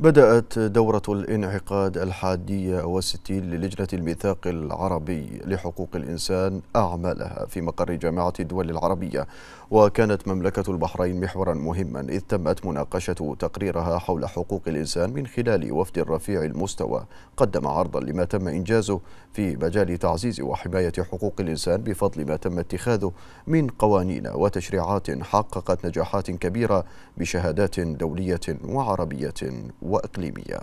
بدأت دورة الانعقاد الحادية والستين للجنة الميثاق العربي لحقوق الإنسان أعمالها في مقر جامعة الدول العربية وكانت مملكة البحرين محورا مهما إذ تمت مناقشة تقريرها حول حقوق الإنسان من خلال وفد رفيع المستوى قدم عرضا لما تم إنجازه في مجال تعزيز وحماية حقوق الإنسان بفضل ما تم اتخاذه من قوانين وتشريعات حققت نجاحات كبيرة بشهادات دولية وعربية وإقليمية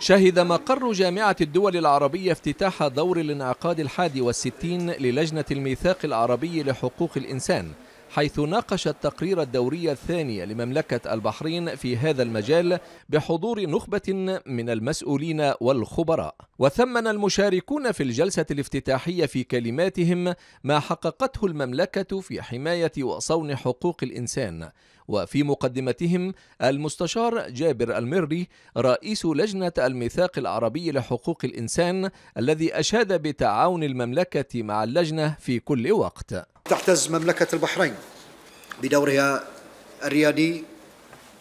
شهد مقر جامعة الدول العربية افتتاح دور الانعقاد الحادي والستين للجنة الميثاق العربي لحقوق الإنسان حيث ناقش التقرير الدوري الثاني لمملكة البحرين في هذا المجال بحضور نخبة من المسؤولين والخبراء وثمن المشاركون في الجلسة الافتتاحية في كلماتهم ما حققته المملكة في حماية وصون حقوق الإنسان وفي مقدمتهم المستشار جابر المري رئيس لجنة الميثاق العربي لحقوق الإنسان الذي أشاد بتعاون المملكة مع اللجنة في كل وقت تحتز مملكة البحرين بدورها الريادي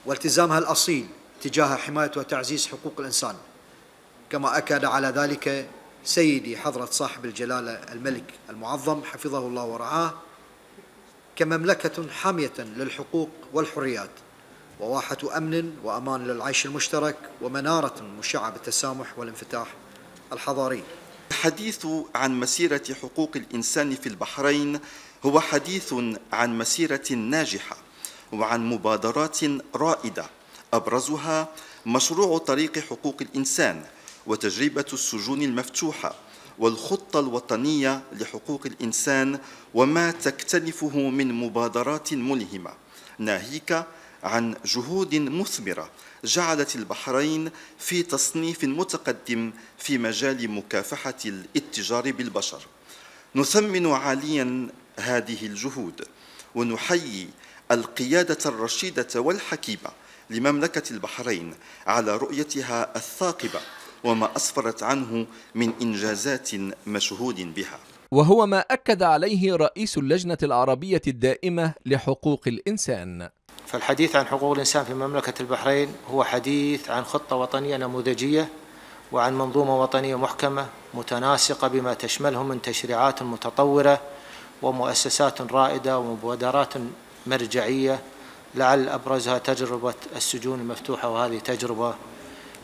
والتزامها الأصيل تجاه حماية وتعزيز حقوق الإنسان كما أكد على ذلك سيدي حضرة صاحب الجلالة الملك المعظم حفظه الله ورعاه كمملكة حامية للحقوق والحريات وواحة أمن وأمان للعيش المشترك ومنارة مشعة بالتسامح والانفتاح الحضاري الحديث عن مسيرة حقوق الإنسان في البحرين هو حديث عن مسيرة ناجحة وعن مبادرات رائدة أبرزها مشروع طريق حقوق الإنسان وتجربة السجون المفتوحة والخطة الوطنية لحقوق الإنسان وما تكتنفه من مبادرات ملهمة ناهيك عن جهود مثمرة جعلت البحرين في تصنيف متقدم في مجال مكافحة الاتجار بالبشر نثمن عاليا هذه الجهود ونحيي القيادة الرشيدة والحكيمة لمملكة البحرين على رؤيتها الثاقبة وما أسفرت عنه من إنجازات مشهود بها وهو ما أكد عليه رئيس اللجنة العربية الدائمة لحقوق الإنسان فالحديث عن حقوق الإنسان في مملكة البحرين هو حديث عن خطة وطنية نموذجية وعن منظومة وطنية محكمة متناسقة بما تشمله من تشريعات متطورة ومؤسسات رائدة ومبادرات مرجعية لعل أبرزها تجربة السجون المفتوحة وهذه تجربة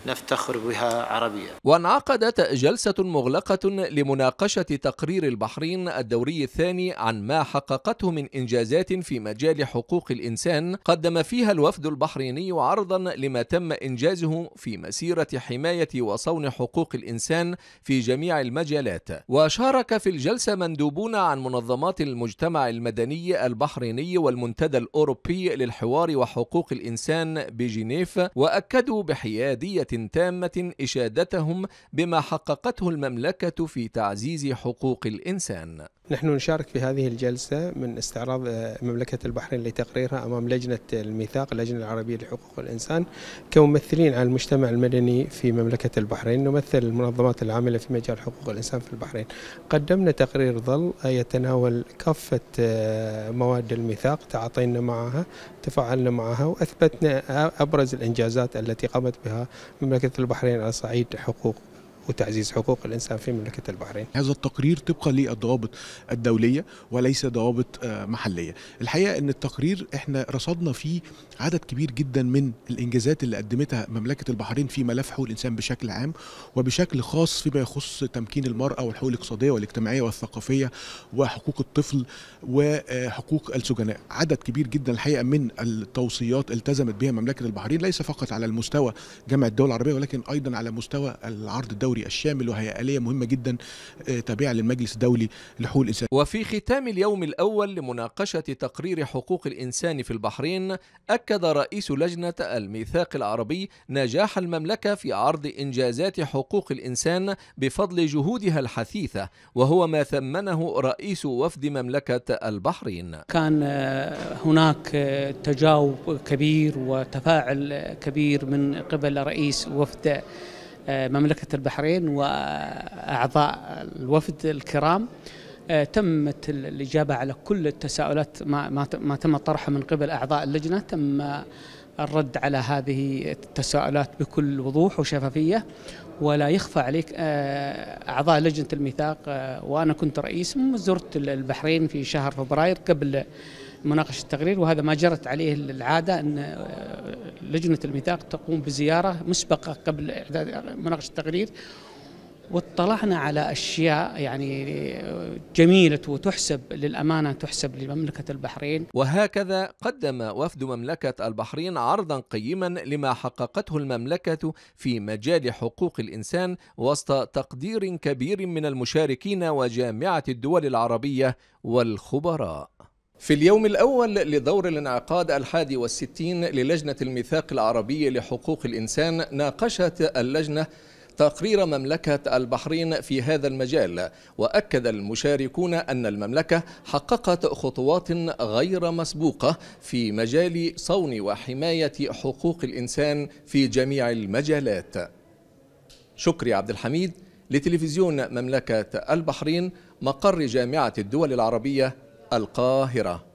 نفتخر بها عربيا وانعقدت جلسة مغلقة لمناقشة تقرير البحرين الدوري الثاني عن ما حققته من إنجازات في مجال حقوق الإنسان قدم فيها الوفد البحريني عرضا لما تم إنجازه في مسيرة حماية وصون حقوق الإنسان في جميع المجالات وشارك في الجلسة مندوبون عن منظمات المجتمع المدني البحريني والمنتدى الأوروبي للحوار وحقوق الإنسان بجنيف وأكدوا بحيادية تامة إشادتهم بما حققته المملكة في تعزيز حقوق الإنسان نحن نشارك في هذه الجلسة من استعراض آه، مملكة البحرين لتقريرها أمام لجنة الميثاق اللجنة العربية لحقوق الإنسان كممثلين على المجتمع المدني في مملكة البحرين نمثل المنظمات العاملة في مجال حقوق الإنسان في البحرين قدمنا تقرير ظل يتناول كافة آه، مواد الميثاق تعاطينا معها تفاعلنا معها وأثبتنا أبرز الإنجازات التي قامت بها مملكة البحرين على صعيد حقوق وتعزيز حقوق الإنسان في مملكة البحرين هذا التقرير طبقا للضوابط الدولية وليس ضوابط آه، محلية الحقيقة أن التقرير إحنا رصدنا فيه عدد كبير جدا من الإنجازات اللي قدمتها مملكة البحرين في ملف حقوق الإنسان بشكل عام وبشكل خاص فيما يخص تمكين المرأة والحقوق الاقتصادية والاجتماعية والثقافية وحقوق الطفل وحقوق السجناء عدد كبير جدا الحقيقة من التوصيات التزمت بها مملكة البحرين ليس فقط على المستوى جامعة الدول العربية ولكن أيضا على مستوى العرض الدولي الدوري الشامل وهي آلية مهمة جدا آه، تابعة للمجلس الدولي لحقوق الإنسان وفي ختام اليوم الأول لمناقشة تقرير حقوق الإنسان في البحرين أكد رئيس لجنة الميثاق العربي نجاح المملكة في عرض إنجازات حقوق الإنسان بفضل جهودها الحثيثة وهو ما ثمنه رئيس وفد مملكة البحرين كان آه، هناك آه، تجاوب كبير وتفاعل كبير من قبل رئيس وفد مملكة البحرين وأعضاء الوفد الكرام آه، تمت الإجابة على كل التساؤلات ما تم طرحها من قبل أعضاء اللجنة تم الرد على هذه التساؤلات بكل وضوح وشفافية ولا يخفى عليك آه، أعضاء لجنة الميثاق آه، وأنا كنت رئيسهم زرت البحرين في شهر فبراير قبل مناقشه التقرير وهذا ما جرت عليه العاده ان آه، لجنه الميثاق تقوم بزياره مسبقه قبل اعداد مناقشه التقرير واطلعنا على اشياء يعني آه، جميله وتحسب للامانه تحسب لمملكه البحرين. وهكذا قدم وفد مملكه البحرين عرضا قيما لما حققته المملكه في مجال حقوق الانسان وسط تقدير كبير من المشاركين وجامعه الدول العربيه والخبراء. في اليوم الأول لدور الانعقاد الحادي والستين للجنة الميثاق العربي لحقوق الإنسان ناقشت اللجنة تقرير مملكة البحرين في هذا المجال وأكد المشاركون أن المملكة حققت خطوات غير مسبوقة في مجال صون وحماية حقوق الإنسان في جميع المجالات شكري عبد الحميد لتلفزيون مملكة البحرين مقر جامعة الدول العربية القاهرة